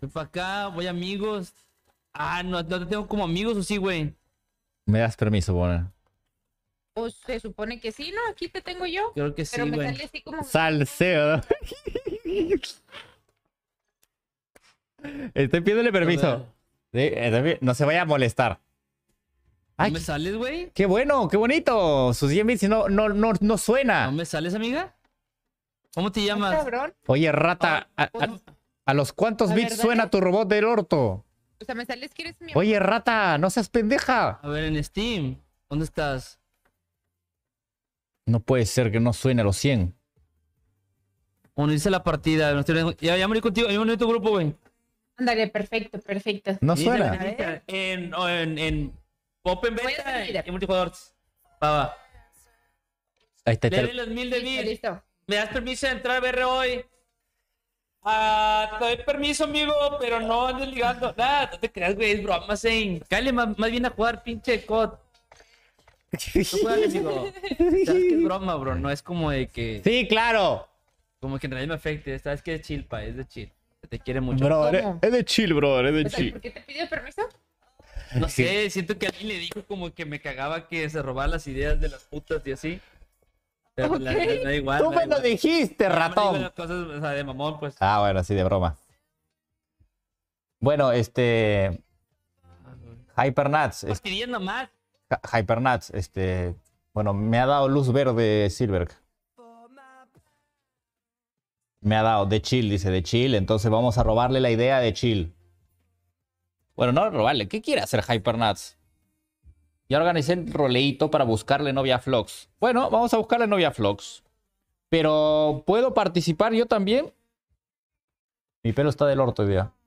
Voy para acá, voy amigos. Ah, no, no te tengo como amigos o sí, güey. Me das permiso, Bona. Pues se supone que sí, ¿no? Aquí te tengo yo. Creo que sí, Salseo. Estoy pidiéndole permiso. Eh, no se vaya a molestar. Ay, ¿No me sales, güey? Qué bueno, qué bonito. Sus 10 bits no, no, no, no suena. ¿No me sales, amiga? ¿Cómo te llamas? Oye, rata, ah, a, los cuántos bits suena tu robot del orto? O sea, me sales Oye, rata, no seas pendeja. A ver, en Steam, ¿dónde estás? No puede ser que no suene a los 100. Unirse a la partida. Ya, ya me uní contigo, ya me uní a tu grupo, güey. Ándale, perfecto, perfecto. No suena. en, en, en Open Beta En multijugador. Va, va. Ahí está. Le los mil de mil. Listo. ¿Me das permiso de entrar a ver hoy? Ah, te doy permiso, amigo, pero no andes ligando. Nada, no te creas, güey, es broma, Zane. Cállate más, bien a jugar, pinche COD. No juegas, amigo. que es broma, bro, no es como de que... Sí, claro. Como que en realidad me afecte, sabes que es chill, pa, es de chill. Te quiere mucho. Bro, es de chill, bro, es de chill. ¿Por qué te pidió permiso? No sé, siento que alguien le dijo como que me cagaba que se robaba las ideas de las putas y así. Pues, Tú me lo dijiste, ratón. Pues. Ah, bueno, sí, de broma. Bueno, este. Hypernats. Estás pues pidiendo más. Hypernats, este. Bueno, me ha dado luz verde Silver Me ha dado de chill, dice de chill. Entonces vamos a robarle la idea de chill. Bueno, no robarle. ¿Qué quiere hacer Hypernats? Ya organicé el roleito para buscarle novia a Bueno, vamos a buscarle novia a Flox. Pero, ¿puedo participar yo también? Mi pelo está del orto hoy día.